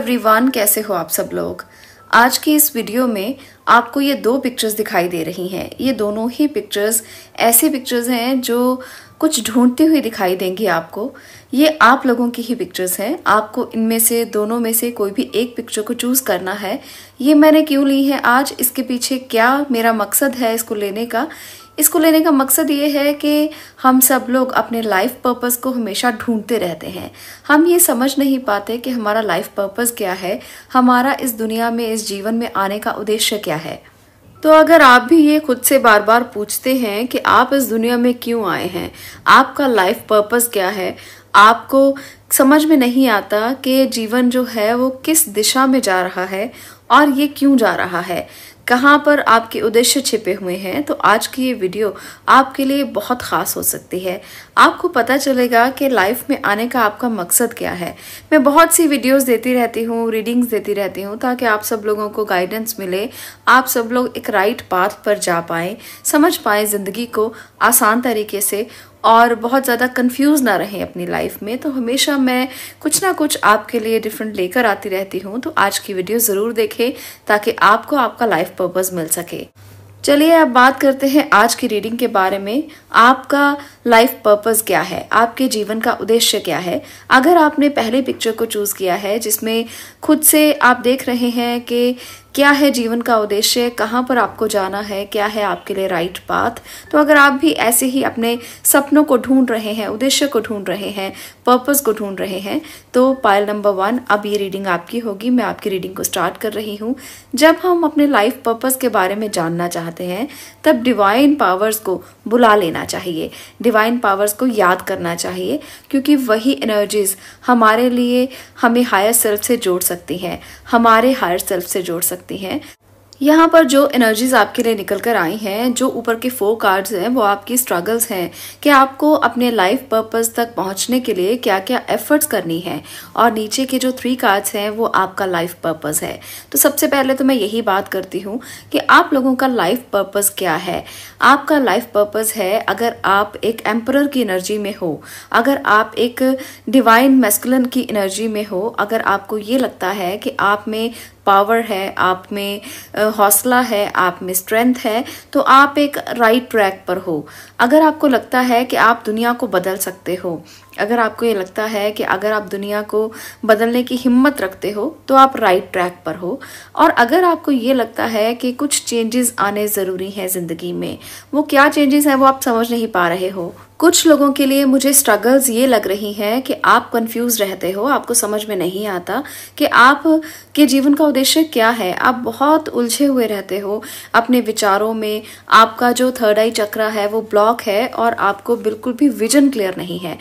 everyone कैसे हो आप सब लोग आज की इस वीडियो में आपको ये दो पिक्चर्स दिखाई दे रही हैं ये दोनों ही पिक्चर्स ऐसी पिक्चर्स हैं जो कुछ ढूंढती हुई दिखाई देंगी आपको ये आप लोगों की ही पिक्चर्स हैं आपको इनमें से दोनों में से कोई भी एक पिक्चर को चूज़ करना है ये मैंने क्यों ली है आज इसके पीछे क्या मेरा मकसद है इसको लेने का इसको लेने का मकसद ये है कि हम सब लोग अपने लाइफ पर्पस को हमेशा ढूंढते रहते हैं हम ये समझ नहीं पाते कि हमारा लाइफ पर्पस क्या है हमारा इस दुनिया में इस जीवन में आने का उद्देश्य क्या है तो अगर आप भी ये खुद से बार बार पूछते हैं कि आप इस दुनिया में क्यों आए हैं आपका लाइफ पर्पस क्या है आपको समझ में नहीं आता कि जीवन जो है वो किस दिशा में जा रहा है और ये क्यों जा रहा है कहाँ पर आपके उद्देश्य छिपे हुए हैं तो आज की ये वीडियो आपके लिए बहुत ख़ास हो सकती है आपको पता चलेगा कि लाइफ में आने का आपका मकसद क्या है मैं बहुत सी वीडियोस देती रहती हूँ रीडिंग्स देती रहती हूँ ताकि आप सब लोगों को गाइडेंस मिले आप सब लोग एक राइट पाथ पर जा पाएँ समझ पाएँ ज़िंदगी को आसान तरीके से और बहुत ज़्यादा कंफ्यूज ना रहें अपनी लाइफ में तो हमेशा मैं कुछ ना कुछ आपके लिए डिफरेंट लेकर आती रहती हूँ तो आज की वीडियो ज़रूर देखें ताकि आपको आपका लाइफ पर्पज़ मिल सके चलिए अब बात करते हैं आज की रीडिंग के बारे में आपका लाइफ पर्पस क्या है आपके जीवन का उद्देश्य क्या है अगर आपने पहले पिक्चर को चूज़ किया है जिसमें खुद से आप देख रहे हैं कि क्या है जीवन का उद्देश्य कहाँ पर आपको जाना है क्या है आपके लिए राइट पाथ तो अगर आप भी ऐसे ही अपने सपनों को ढूंढ रहे हैं उद्देश्य को ढूंढ रहे हैं पर्पस को ढूंढ रहे हैं तो पायल नंबर वन अब ये रीडिंग आपकी होगी मैं आपकी रीडिंग को स्टार्ट कर रही हूँ जब हम अपने लाइफ पर्पस के बारे में जानना चाहते हैं तब डिवाइन पावर्स को बुला लेना चाहिए डिवाइन पावर्स को याद करना चाहिए क्योंकि वही एनर्जीज हमारे लिए हमें हायर सेल्फ से जोड़ सकती हैं हमारे हायर सेल्फ से जोड़ सकती हैं यहाँ पर जो एनर्जीज आपके लिए निकल कर आई हैं जो ऊपर के फोर कार्ड्स हैं वो आपकी स्ट्रगल्स हैं कि आपको अपने लाइफ पर्पस तक पहुँचने के लिए क्या क्या एफर्ट्स करनी है और नीचे के जो थ्री कार्ड्स हैं वो आपका लाइफ पर्पस है तो सबसे पहले तो मैं यही बात करती हूँ कि आप लोगों का लाइफ पर्पस क्या है आपका लाइफ पर्पज है अगर आप एक एम्पर की एनर्जी में हो अगर आप एक डिवाइन मेस्कुलन की एनर्जी में हो अगर आपको ये लगता है कि आप में पावर है आप में हौसला है आप में स्ट्रेंथ है तो आप एक राइट ट्रैक पर हो अगर आपको लगता है कि आप दुनिया को बदल सकते हो अगर आपको ये लगता है कि अगर आप दुनिया को बदलने की हिम्मत रखते हो तो आप राइट ट्रैक पर हो और अगर आपको ये लगता है कि कुछ चेंजेस आने ज़रूरी हैं ज़िंदगी में वो क्या चेंजेस हैं वो आप समझ नहीं पा रहे हो कुछ लोगों के लिए मुझे स्ट्रगल्स ये लग रही हैं कि आप कंफ्यूज रहते हो आपको समझ में नहीं आता कि आप के जीवन का उद्देश्य क्या है आप बहुत उलझे हुए रहते हो अपने विचारों में आपका जो थर्ड आई चक्रा है वो ब्लॉक है और आपको बिल्कुल भी विजन क्लियर नहीं है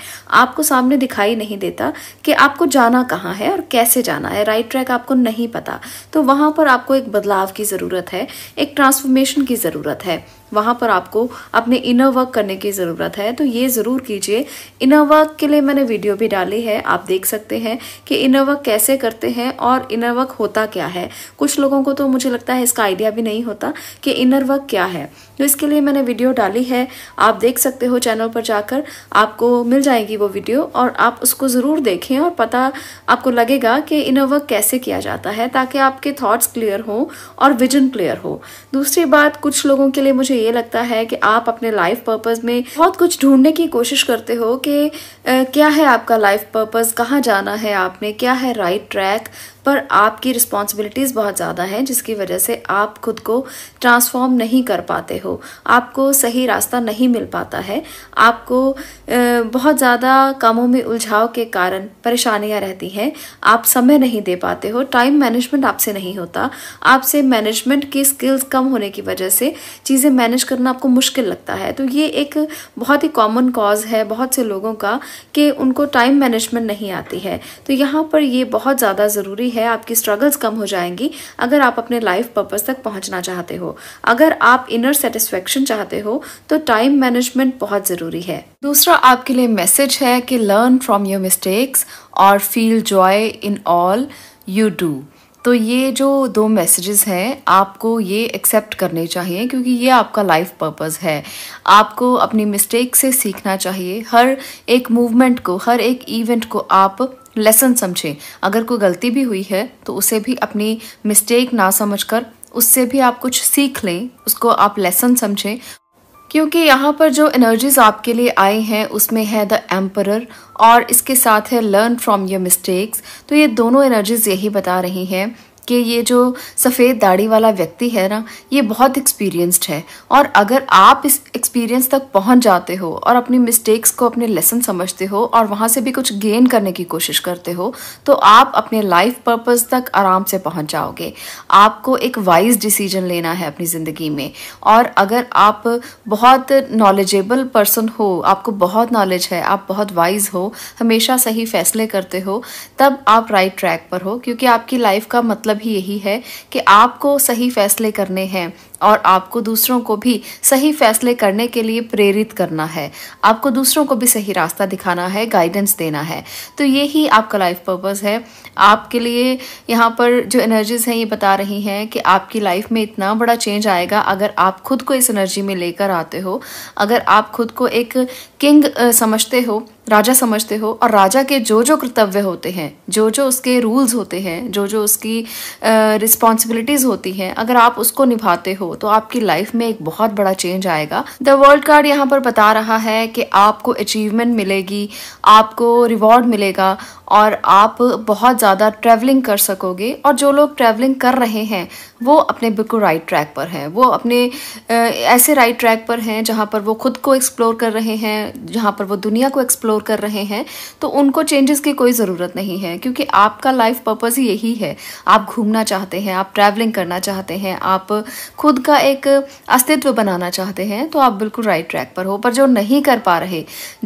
आपको सामने दिखाई नहीं देता कि आपको जाना कहाँ है और कैसे जाना है राइट ट्रैक आपको नहीं पता तो वहाँ पर आपको एक बदलाव की ज़रूरत है एक ट्रांसफॉर्मेशन की ज़रूरत है वहाँ पर आपको अपने इनर वर्क करने की ज़रूरत है तो ये ज़रूर कीजिए इनर वर्क के लिए मैंने वीडियो भी डाली है आप देख सकते हैं कि इनर वर्क कैसे करते हैं और इनर वर्क होता क्या है कुछ लोगों को तो मुझे लगता है इसका आइडिया भी नहीं होता कि इनर वर्क क्या है तो इसके लिए मैंने वीडियो डाली है आप देख सकते हो चैनल पर जाकर आपको मिल जाएगी वो वीडियो और आप उसको ज़रूर देखें और पता आपको लगेगा कि इनर वर्क कैसे किया जाता है ताकि आपके थॉट्स क्लियर हों और विजन क्लियर हो दूसरी बात कुछ लोगों के लिए मुझे ये लगता है कि आप अपने लाइफ पर्पज़ में बहुत कुछ ढूंढने की कोशिश करते हो कि क्या है आपका लाइफ पर्पस कहाँ जाना है आपने क्या है राइट right ट्रैक पर आपकी रिस्पॉन्सिबिलिटीज़ बहुत ज़्यादा हैं जिसकी वजह से आप खुद को ट्रांसफॉर्म नहीं कर पाते हो आपको सही रास्ता नहीं मिल पाता है आपको बहुत ज़्यादा कामों में उलझाव के कारण परेशानियाँ रहती हैं आप समय नहीं दे पाते हो टाइम मैनेजमेंट आपसे नहीं होता आपसे मैनेजमेंट की स्किल्स कम होने की वजह से चीज़ें मैनेज करना आपको मुश्किल लगता है तो ये एक बहुत ही कॉमन कॉज है बहुत से लोगों का कि उनको टाइम मैनेजमेंट नहीं आती है तो यहाँ पर ये बहुत ज़्यादा ज़रूरी है आपकी स्ट्रगल्स कम हो जाएंगी अगर आप अपने लाइफ पर्पज़ तक पहुँचना चाहते हो अगर आप इनर सेटिस्फेक्शन चाहते हो तो टाइम मैनेजमेंट बहुत ज़रूरी है दूसरा आपके लिए मैसेज है कि लर्न फ्रॉम योर मिस्टेक्स और feel joy in all you do तो ये जो दो मैसेजेस हैं आपको ये एक्सेप्ट करने चाहिए क्योंकि ये आपका लाइफ पर्पस है आपको अपनी मिस्टेक से सीखना चाहिए हर एक मूवमेंट को हर एक इवेंट को आप लेसन समझें अगर कोई गलती भी हुई है तो उसे भी अपनी मिस्टेक ना समझकर उससे भी आप कुछ सीख लें उसको आप लेसन समझें क्योंकि यहाँ पर जो एनर्जीज आपके लिए आई हैं उसमें है द एम्परर और इसके साथ है लर्न फ्रॉम योर मिस्टेक्स तो ये दोनों एनर्जीज यही बता रही हैं कि ये जो सफ़ेद दाढ़ी वाला व्यक्ति है ना ये बहुत एक्सपीरियंस्ड है और अगर आप इस एक्सपीरियंस तक पहुंच जाते हो और अपनी मिस्टेक्स को अपने लेसन समझते हो और वहाँ से भी कुछ गेन करने की कोशिश करते हो तो आप अपने लाइफ पर्पज़ तक आराम से पहुँच जाओगे आपको एक वाइज डिसीजन लेना है अपनी ज़िंदगी में और अगर आप बहुत नॉलेजेबल पर्सन हो आपको बहुत नॉलेज है आप बहुत वाइज हो हमेशा सही फैसले करते हो तब आप राइट right ट्रैक पर हो क्योंकि आपकी लाइफ का मतलब ही यही है कि आपको सही फैसले करने हैं और आपको दूसरों को भी सही फैसले करने के लिए प्रेरित करना है आपको दूसरों को भी सही रास्ता दिखाना है गाइडेंस देना है तो ये ही आपका लाइफ पर्पज़ है आपके लिए यहाँ पर जो एनर्जीज हैं ये बता रही हैं कि आपकी लाइफ में इतना बड़ा चेंज आएगा अगर आप खुद को इस एनर्जी में लेकर आते हो अगर आप खुद को एक किंग समझते हो राजा समझते हो और राजा के जो जो कर्तव्य होते हैं जो जो उसके रूल्स होते हैं जो जो उसकी रिस्पॉन्सिबिलिटीज़ होती हैं अगर आप उसको निभाते हो हो तो आपकी लाइफ में एक बहुत बड़ा चेंज आएगा द वर्ल्ड कार्ड यहाँ पर बता रहा है कि आपको अचीवमेंट मिलेगी आपको रिवॉर्ड मिलेगा और आप बहुत ज़्यादा ट्रैवलिंग कर सकोगे और जो लोग ट्रैवलिंग कर रहे हैं वो अपने बिल्कुल राइट ट्रैक पर हैं वो अपने ऐसे राइट ट्रैक पर हैं जहाँ पर वो खुद को एक्सप्लोर कर रहे हैं जहाँ पर वो दुनिया को एक्सप्लोर कर रहे हैं तो उनको चेंजेस की कोई ज़रूरत नहीं है क्योंकि आपका लाइफ पर्पज़ ही यही है आप घूमना चाहते हैं आप ट्रैवलिंग करना चाहते हैं आप खुद का एक अस्तित्व बनाना चाहते हैं तो आप बिल्कुल राइट ट्रैक पर हो पर जो नहीं कर पा रहे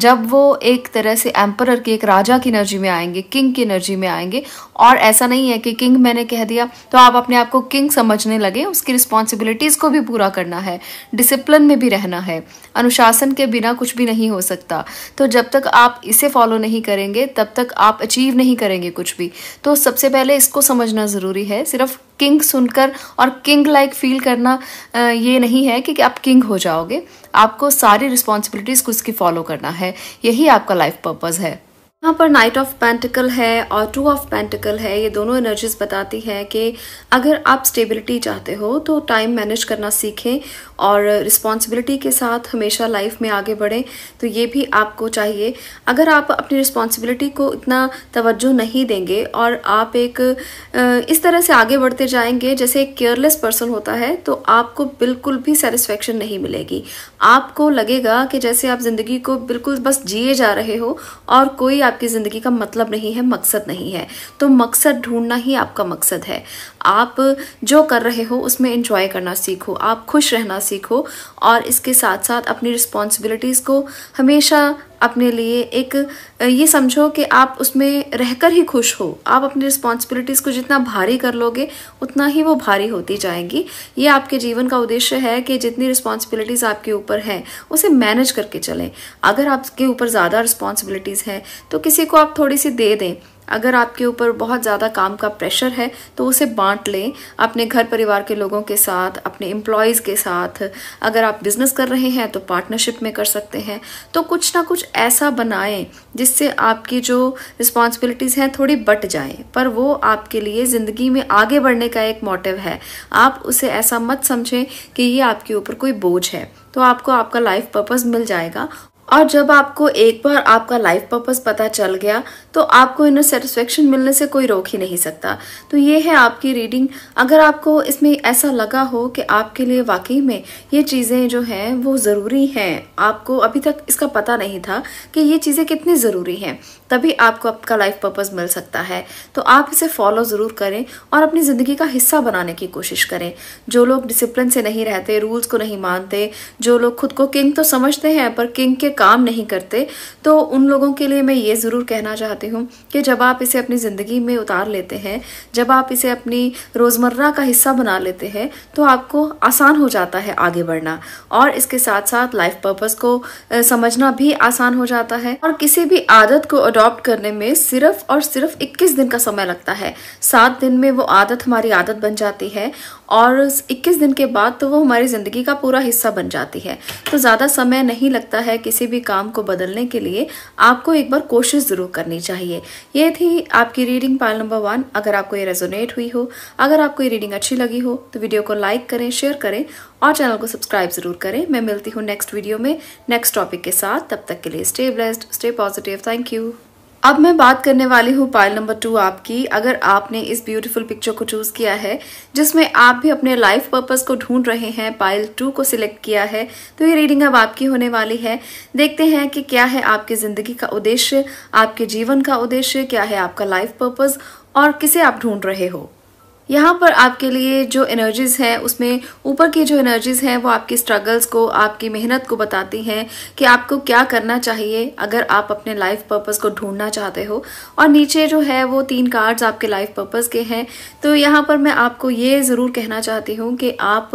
जब वो एक तरह से एम्पर के एक राजा की एनर्जी में आएंगे आएंगे किंग की एनर्जी में आएंगे और ऐसा नहीं है कि किंग मैंने कह दिया तो आप अपने आप को किंग समझने लगे उसकी रिस्पॉन्सिबिलिटीज़ को भी पूरा करना है डिसिप्लिन में भी रहना है अनुशासन के बिना कुछ भी नहीं हो सकता तो जब तक आप इसे फॉलो नहीं करेंगे तब तक आप अचीव नहीं करेंगे कुछ भी तो सबसे पहले इसको समझना ज़रूरी है सिर्फ किंग सुनकर और किंग लाइक फील करना ये नहीं है कि आप किंग हो जाओगे आपको सारी रिस्पॉन्सिबिलिटीज़ को इसकी फॉलो करना है यही आपका लाइफ पर्पज़ है यहाँ पर नाइट ऑफ पेंटिकल है और टू ऑफ पेंटिकल है ये दोनों एनर्जीज बताती हैं कि अगर आप स्टेबिलिटी चाहते हो तो टाइम मैनेज करना सीखें और रिस्पॉन्सिबिलिटी के साथ हमेशा लाइफ में आगे बढ़ें तो ये भी आपको चाहिए अगर आप अपनी रिस्पॉन्सिबिलिटी को इतना तवज्जो नहीं देंगे और आप एक इस तरह से आगे बढ़ते जाएंगे जैसे एक केयरलेस पर्सन होता है तो आपको बिल्कुल भी सेटिस्फेक्शन नहीं मिलेगी आपको लगेगा कि जैसे आप ज़िंदगी को बिल्कुल बस जिए जा रहे हो और कोई आप आपकी ज़िंदगी का मतलब नहीं है मकसद नहीं है तो मकसद ढूंढना ही आपका मकसद है आप जो कर रहे हो उसमें इंजॉय करना सीखो आप खुश रहना सीखो और इसके साथ साथ अपनी रिस्पॉन्सिबिलिटीज़ को हमेशा अपने लिए एक ये समझो कि आप उसमें रहकर ही खुश हो आप अपनी रिस्पॉन्सिबिलिटीज़ को जितना भारी कर लोगे उतना ही वो भारी होती जाएंगी ये आपके जीवन का उद्देश्य है कि जितनी रिस्पॉन्सिबिलिटीज़ आपके ऊपर हैं उसे मैनेज करके चलें अगर आपके ऊपर ज़्यादा रिस्पॉन्सिबिलिटीज़ हैं तो किसी को आप थोड़ी सी दे दें अगर आपके ऊपर बहुत ज़्यादा काम का प्रेशर है तो उसे बांट लें अपने घर परिवार के लोगों के साथ अपने एम्प्लॉयज़ के साथ अगर आप बिज़नेस कर रहे हैं तो पार्टनरशिप में कर सकते हैं तो कुछ ना कुछ ऐसा बनाएं जिससे आपकी जो रिस्पॉन्सिबिलिटीज़ हैं थोड़ी बट जाएं पर वो आपके लिए ज़िंदगी में आगे बढ़ने का एक मोटिव है आप उसे ऐसा मत समझें कि ये आपके ऊपर कोई बोझ है तो आपको आपका लाइफ पर्पज़ मिल जाएगा और जब आपको एक बार आपका लाइफ पर्पज़ पता चल गया तो आपको इनर सेटिस्फेक्शन मिलने से कोई रोक ही नहीं सकता तो ये है आपकी रीडिंग अगर आपको इसमें ऐसा लगा हो कि आपके लिए वाकई में ये चीज़ें जो हैं वो ज़रूरी हैं आपको अभी तक इसका पता नहीं था कि ये चीज़ें कितनी ज़रूरी हैं तभी आपको आपका लाइफ पर्पज़ मिल सकता है तो आप इसे फॉलो ज़रूर करें और अपनी ज़िंदगी का हिस्सा बनाने की कोशिश करें जो लोग डिसिप्लिन से नहीं रहते रूल्स को नहीं मानते जो लोग खुद को किंग तो समझते हैं पर किंग के काम नहीं करते तो उन लोगों के लिए मैं ये ज़रूर कहना चाहती चाहती हूँ कि जब आप इसे अपनी ज़िंदगी में उतार लेते हैं जब आप इसे अपनी रोज़मर्रा का हिस्सा बना लेते हैं तो आपको आसान हो जाता है आगे बढ़ना और इसके साथ साथ लाइफ पर्पज़ को समझना भी आसान हो जाता है और किसी भी आदत को अडॉप्ट करने में सिर्फ और सिर्फ 21 दिन का समय लगता है सात दिन में वो आदत हमारी आदत बन जाती है और 21 दिन के बाद तो वो हमारी ज़िंदगी का पूरा हिस्सा बन जाती है तो ज़्यादा समय नहीं लगता है किसी भी काम को बदलने के लिए आपको एक बार कोशिश ज़रूर करनी चाहिए चाहिए ये थी आपकी रीडिंग पाल नंबर वन अगर आपको ये रेजोनेट हुई हो अगर आपको ये रीडिंग अच्छी लगी हो तो वीडियो को लाइक करें शेयर करें और चैनल को सब्सक्राइब ज़रूर करें मैं मिलती हूँ नेक्स्ट वीडियो में नेक्स्ट टॉपिक के साथ तब तक के लिए stay blessed stay positive thank you अब मैं बात करने वाली हूँ पाइल नंबर टू आपकी अगर आपने इस ब्यूटीफुल पिक्चर को चूज़ किया है जिसमें आप भी अपने लाइफ पर्पस को ढूंढ रहे हैं पाइल टू को सिलेक्ट किया है तो ये रीडिंग अब आपकी होने वाली है देखते हैं कि क्या है आपकी ज़िंदगी का उद्देश्य आपके जीवन का उद्देश्य क्या है आपका लाइफ पर्पज़ और किसे आप ढूंढ रहे हो यहाँ पर आपके लिए जो एनर्जीज़ हैं उसमें ऊपर की जो एनर्जीज़ हैं वो आपकी स्ट्रगल्स को आपकी मेहनत को बताती हैं कि आपको क्या करना चाहिए अगर आप अपने लाइफ पर्पस को ढूंढना चाहते हो और नीचे जो है वो तीन कार्ड्स आपके लाइफ पर्पस के हैं तो यहाँ पर मैं आपको ये ज़रूर कहना चाहती हूँ कि आप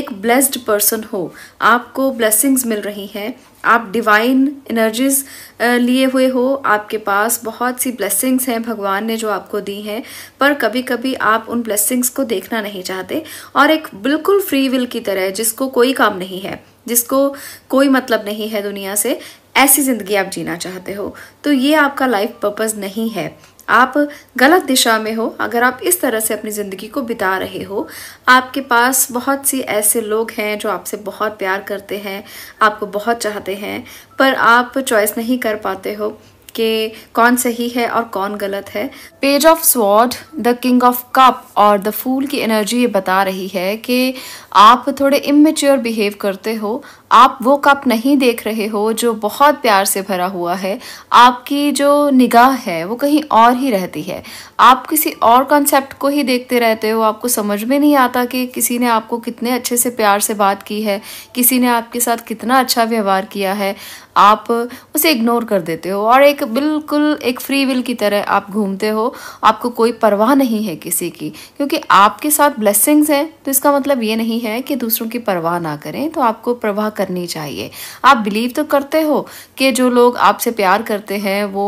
एक ब्लेस्ड पर्सन हो आपको ब्लेसिंग्स मिल रही हैं आप डिवाइन एनर्जीज uh, लिए हुए हो आपके पास बहुत सी ब्लेसिंग्स हैं भगवान ने जो आपको दी हैं पर कभी कभी आप उन ब्लेसिंग्स को देखना नहीं चाहते और एक बिल्कुल फ्री विल की तरह जिसको कोई काम नहीं है जिसको कोई मतलब नहीं है दुनिया से ऐसी ज़िंदगी आप जीना चाहते हो तो ये आपका लाइफ पर्पज़ नहीं है आप गलत दिशा में हो अगर आप इस तरह से अपनी ज़िंदगी को बिता रहे हो आपके पास बहुत सी ऐसे लोग हैं जो आपसे बहुत प्यार करते हैं आपको बहुत चाहते हैं पर आप चॉइस नहीं कर पाते हो कि कौन सही है और कौन गलत है page of sword the king of cup और द फूल की एनर्जी ये बता रही है कि आप थोड़े इमेच्योर बिहेव करते हो आप वो कप नहीं देख रहे हो जो बहुत प्यार से भरा हुआ है आपकी जो निगाह है वो कहीं और ही रहती है आप किसी और कॉन्सेप्ट को ही देखते रहते हो आपको समझ में नहीं आता कि किसी ने आपको कितने अच्छे से प्यार से बात की है किसी ने आपके साथ कितना अच्छा व्यवहार किया है आप उसे इग्नोर कर देते हो और एक बिल्कुल एक फ्री विल की तरह आप घूमते हो आपको कोई परवाह नहीं है किसी की क्योंकि आपके साथ ब्लेसिंग्स हैं तो इसका मतलब ये नहीं है कि दूसरों की परवाह ना करें तो आपको परवाह करनी चाहिए आप बिलीव तो करते हो कि जो लोग आपसे प्यार करते हैं वो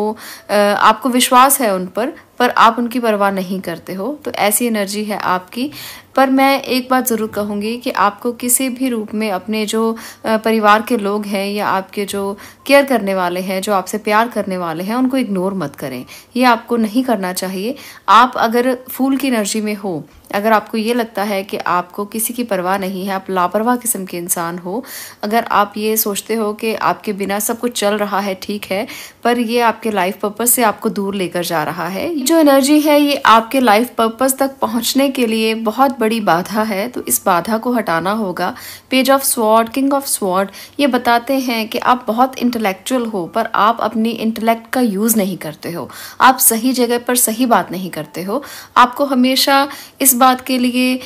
आपको विश्वास है उन पर पर आप उनकी परवाह नहीं करते हो तो ऐसी एनर्जी है आपकी पर मैं एक बात ज़रूर कहूँगी कि आपको किसी भी रूप में अपने जो परिवार के लोग हैं या आपके जो केयर करने वाले हैं जो आपसे प्यार करने वाले हैं उनको इग्नोर मत करें ये आपको नहीं करना चाहिए आप अगर फूल की एनर्जी में हो अगर आपको ये लगता है कि आपको किसी की परवाह नहीं है आप लापरवाह किस्म के इंसान हो अगर आप ये सोचते हो कि आपके बिना सब कुछ चल रहा है ठीक है पर ये आपके लाइफ पर्पज़ से आपको दूर लेकर जा रहा है जो एनर्जी है ये आपके लाइफ पर्पज़ तक पहुँचने के लिए बहुत बड़ी बाधा है तो इस बाधा को हटाना होगा page of sword king of sword ये बताते हैं कि आप बहुत इंटेलेक्चुअल हो पर आप अपनी इंटेलेक्ट का यूज़ नहीं करते हो आप सही जगह पर सही बात नहीं करते हो आपको हमेशा इस बात के लिए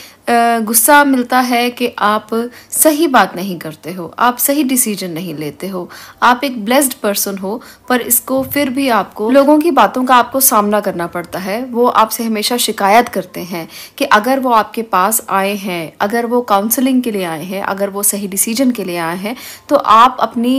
गुस्सा मिलता है कि आप सही बात नहीं करते हो आप सही डिसीजन नहीं लेते हो आप एक ब्लेस्ड पर्सन हो पर इसको फिर भी आपको लोगों की बातों का आपको सामना करना पड़ता है वो आपसे हमेशा शिकायत करते हैं कि अगर वो आपके पास आए हैं अगर वो काउंसलिंग के लिए आए हैं अगर वो सही डिसीजन के लिए आए हैं तो आप अपनी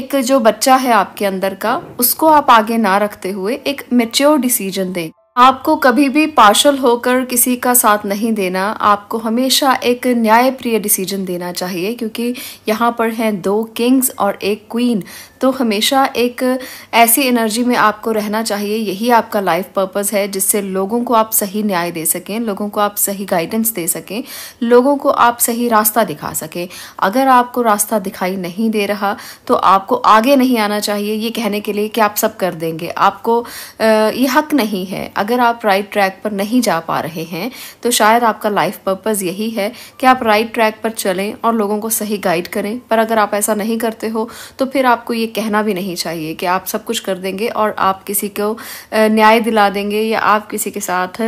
एक जो बच्चा है आपके अंदर का उसको आप आगे ना रखते हुए एक मेच्योर डिसीजन दें आपको कभी भी पार्शल होकर किसी का साथ नहीं देना आपको हमेशा एक न्यायप्रिय डिसीजन देना चाहिए क्योंकि यहाँ पर हैं दो किंग्स और एक क्वीन तो हमेशा एक ऐसी एनर्जी में आपको रहना चाहिए यही आपका लाइफ पर्पस है जिससे लोगों को आप सही न्याय दे सकें लोगों को आप सही गाइडेंस दे सकें लोगों को आप सही रास्ता दिखा सकें अगर आपको रास्ता दिखाई नहीं दे रहा तो आपको आगे नहीं आना चाहिए ये कहने के लिए कि आप सब कर देंगे आपको ये हक नहीं है अगर आप राइट ट्रैक पर नहीं जा पा रहे हैं तो शायद आपका लाइफ पर्पज़ यही है कि आप राइट ट्रैक पर चलें और लोगों को सही गाइड करें पर अगर आप ऐसा नहीं करते हो तो फिर आपको ये कहना भी नहीं चाहिए कि आप सब कुछ कर देंगे और आप किसी को न्याय दिला देंगे या आप किसी के साथ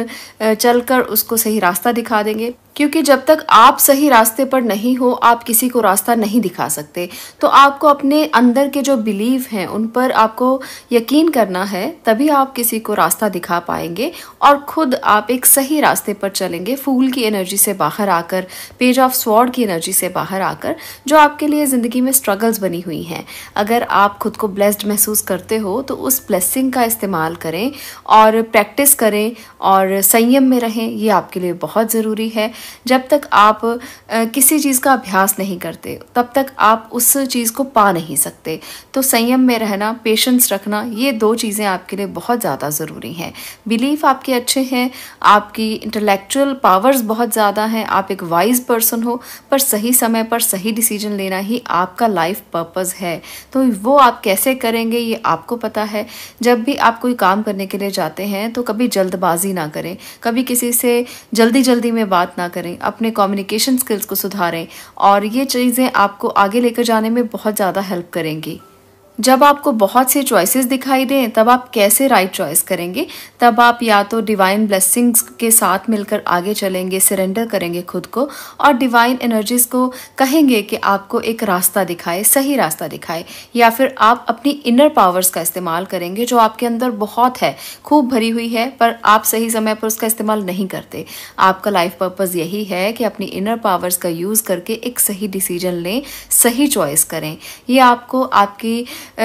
चलकर उसको सही रास्ता दिखा देंगे क्योंकि जब तक आप सही रास्ते पर नहीं हो आप किसी को रास्ता नहीं दिखा सकते तो आपको अपने अंदर के जो बिलीव हैं उन पर आपको यकीन करना है तभी आप किसी को रास्ता दिखा पाएंगे और खुद आप एक सही रास्ते पर चलेंगे फूल की एनर्जी से बाहर आकर पेज ऑफ स्वॉर्ड की एनर्जी से बाहर आकर जो आपके लिए ज़िंदगी में स्ट्रगल्स बनी हुई हैं अगर आप खुद को ब्लेस्ड महसूस करते हो तो उस ब्लेसिंग का इस्तेमाल करें और प्रैक्टिस करें और संयम में रहें ये आपके लिए बहुत ज़रूरी है जब तक आप किसी चीज़ का अभ्यास नहीं करते तब तक आप उस चीज़ को पा नहीं सकते तो संयम में रहना पेशेंस रखना ये दो चीज़ें आपके लिए बहुत ज़्यादा ज़रूरी हैं बिलीफ आपके अच्छे हैं आपकी इंटेलेक्चुअल पावर्स बहुत ज़्यादा हैं आप एक वाइज पर्सन हो पर सही समय पर सही डिसीजन लेना ही आपका लाइफ पर्पज़ है तो वो आप कैसे करेंगे ये आपको पता है जब भी आप कोई काम करने के लिए जाते हैं तो कभी जल्दबाजी ना करें कभी किसी से जल्दी जल्दी में बात ना करें अपने कम्युनिकेशन स्किल्स को सुधारें और ये चीज़ें आपको आगे लेकर जाने में बहुत ज़्यादा हेल्प करेंगी जब आपको बहुत से चॉइसेस दिखाई दें तब आप कैसे राइट right चॉइस करेंगे तब आप या तो डिवाइन ब्लेसिंग्स के साथ मिलकर आगे चलेंगे सरेंडर करेंगे खुद को और डिवाइन एनर्जीज को कहेंगे कि आपको एक रास्ता दिखाए सही रास्ता दिखाए या फिर आप अपनी इनर पावर्स का इस्तेमाल करेंगे जो आपके अंदर बहुत है खूब भरी हुई है पर आप सही समय पर उसका इस्तेमाल नहीं करते आपका लाइफ पर्पज़ यही है कि अपनी इनर पावर्स का यूज़ करके एक सही डिसीजन लें सही चॉइस करें ये आपको आपकी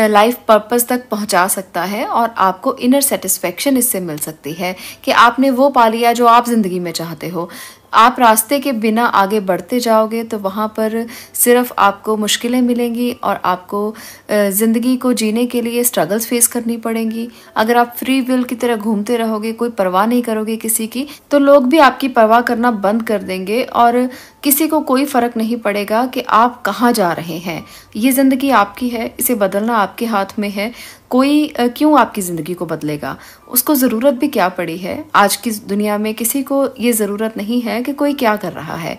लाइफ पर्पस तक पहुंचा सकता है और आपको इनर सेटिस्फेक्शन इससे मिल सकती है कि आपने वो पा लिया जो आप ज़िंदगी में चाहते हो आप रास्ते के बिना आगे बढ़ते जाओगे तो वहाँ पर सिर्फ आपको मुश्किलें मिलेंगी और आपको ज़िंदगी को जीने के लिए स्ट्रगल्स फेस करनी पड़ेंगी अगर आप फ्री विल की तरह घूमते रहोगे कोई परवाह नहीं करोगे किसी की तो लोग भी आपकी परवाह करना बंद कर देंगे और किसी को कोई फ़र्क नहीं पड़ेगा कि आप कहाँ जा रहे हैं ये ज़िंदगी आपकी है इसे बदलना आपके हाथ में है कोई क्यों आपकी ज़िंदगी को बदलेगा उसको ज़रूरत भी क्या पड़ी है आज की दुनिया में किसी को ये ज़रूरत नहीं है कि कोई क्या कर रहा है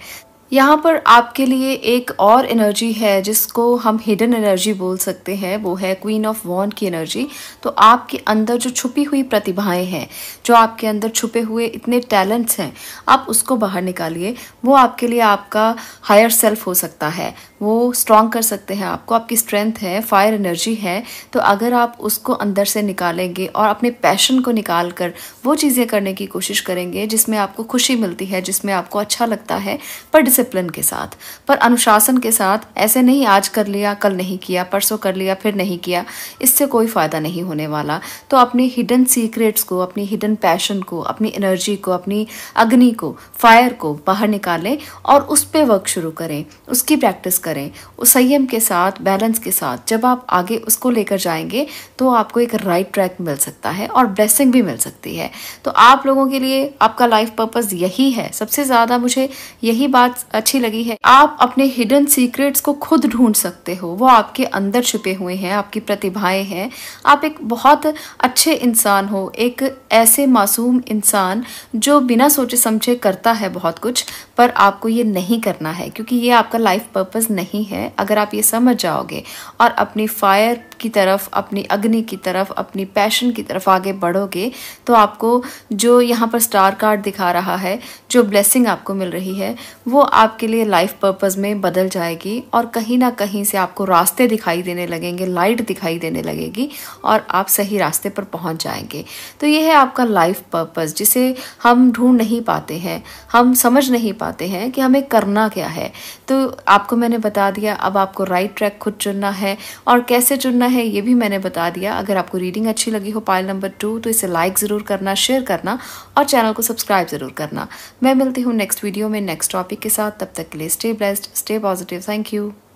यहाँ पर आपके लिए एक और एनर्जी है जिसको हम हिडन एनर्जी बोल सकते हैं वो है क्वीन ऑफ वॉन की एनर्जी तो आपके अंदर जो छुपी हुई प्रतिभाएं हैं जो आपके अंदर छुपे हुए इतने टैलेंट्स हैं आप उसको बाहर निकालिए वो आपके लिए आपका हायर सेल्फ हो सकता है वो स्ट्रांग कर सकते हैं आपको आपकी स्ट्रेंथ है फायर एनर्जी है तो अगर आप उसको अंदर से निकालेंगे और अपने पैशन को निकाल कर वो चीज़ें करने की कोशिश करेंगे जिसमें आपको खुशी मिलती है जिसमें आपको अच्छा लगता है पर डिसिप्लिन के साथ पर अनुशासन के साथ ऐसे नहीं आज कर लिया कल नहीं किया परसों कर लिया फिर नहीं किया इससे कोई फ़ायदा नहीं होने वाला तो अपने हिडन सीक्रेट्स को अपनी हिडन पैशन को अपनी एनर्जी को अपनी अग्नि को फायर को बाहर निकालें और उस पर वर्क शुरू करें उसकी प्रैक्टिस करें करें उस संयम के साथ बैलेंस के साथ जब आप आगे उसको लेकर जाएंगे तो आपको एक राइट ट्रैक मिल सकता है और ब्लेसिंग भी मिल सकती है तो आप लोगों के लिए आपका लाइफ पर्पज़ यही है सबसे ज़्यादा मुझे यही बात अच्छी लगी है आप अपने हिडन सीक्रेट्स को खुद ढूंढ सकते हो वो आपके अंदर छुपे हुए हैं आपकी प्रतिभाएं हैं आप एक बहुत अच्छे इंसान हो एक ऐसे मासूम इंसान जो बिना सोचे समझे करता है बहुत कुछ पर आपको ये नहीं करना है क्योंकि ये आपका लाइफ पर्पस नहीं है अगर आप ये समझ जाओगे और अपनी फायर की तरफ अपनी अग्नि की तरफ अपनी पैशन की तरफ आगे बढ़ोगे तो आपको जो यहाँ पर स्टार कार्ड दिखा रहा है जो ब्लेसिंग आपको मिल रही है वो आपके लिए लाइफ पर्पस में बदल जाएगी और कहीं ना कहीं से आपको रास्ते दिखाई देने लगेंगे लाइट दिखाई देने लगेगी और आप सही रास्ते पर पहुँच जाएंगे तो ये है आपका लाइफ पर्पज़ जिसे हम ढूंढ नहीं पाते हैं हम समझ नहीं पाते पाते हैं कि हमें करना क्या है तो आपको मैंने बता दिया अब आपको राइट ट्रैक खुद चुनना है और कैसे चुनना है ये भी मैंने बता दिया अगर आपको रीडिंग अच्छी लगी हो पाइल नंबर टू तो इसे लाइक ज़रूर करना शेयर करना और चैनल को सब्सक्राइब ज़रूर करना मैं मिलती हूँ नेक्स्ट वीडियो में नेक्स्ट टॉपिक के साथ तब तक के लिए stay blessed stay positive thank you